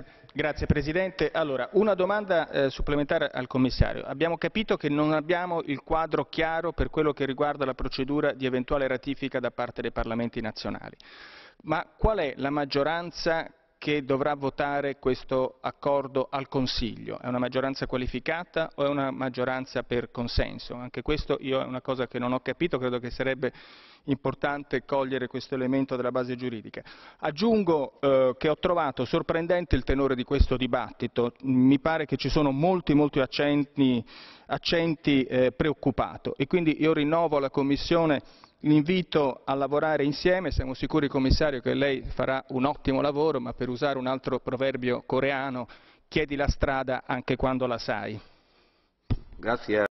Grazie, grazie Presidente. Allora, una domanda eh, supplementare al Commissario. Abbiamo capito che non abbiamo il quadro chiaro per quello che riguarda la procedura di eventuale ratifica da parte dei Parlamenti nazionali. Ma qual è la maggioranza che dovrà votare questo accordo al Consiglio? È una maggioranza qualificata o è una maggioranza per consenso? Anche questo io è una cosa che non ho capito, credo che sarebbe importante cogliere questo elemento della base giuridica. Aggiungo eh, che ho trovato sorprendente il tenore di questo dibattito, mi pare che ci sono molti, molti accenti, accenti eh, preoccupati e quindi io rinnovo alla Commissione invito a lavorare insieme, siamo sicuri commissario che lei farà un ottimo lavoro, ma per usare un altro proverbio coreano, chiedi la strada anche quando la sai. Grazie.